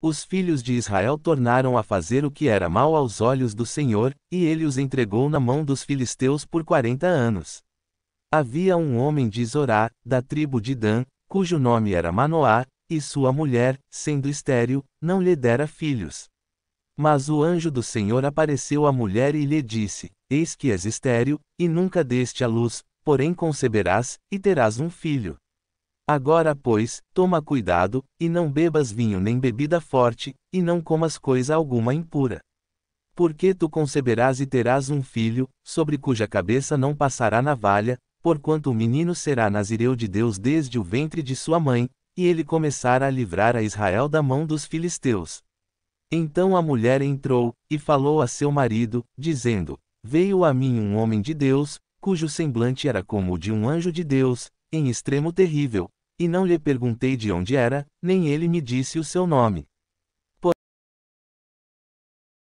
Os filhos de Israel tornaram a fazer o que era mal aos olhos do Senhor, e ele os entregou na mão dos filisteus por quarenta anos. Havia um homem de Zorá, da tribo de Dan, cujo nome era Manoá, e sua mulher, sendo estéril, não lhe dera filhos. Mas o anjo do Senhor apareceu à mulher e lhe disse: Eis que és estéril, e nunca deste à luz, porém conceberás, e terás um filho. Agora, pois, toma cuidado, e não bebas vinho nem bebida forte, e não comas coisa alguma impura. Porque tu conceberás e terás um filho, sobre cuja cabeça não passará navalha, porquanto o menino será nazireu de Deus desde o ventre de sua mãe, e ele começará a livrar a Israel da mão dos filisteus. Então a mulher entrou, e falou a seu marido, dizendo: Veio a mim um homem de Deus, cujo semblante era como o de um anjo de Deus, em extremo terrível, e não lhe perguntei de onde era, nem ele me disse o seu nome.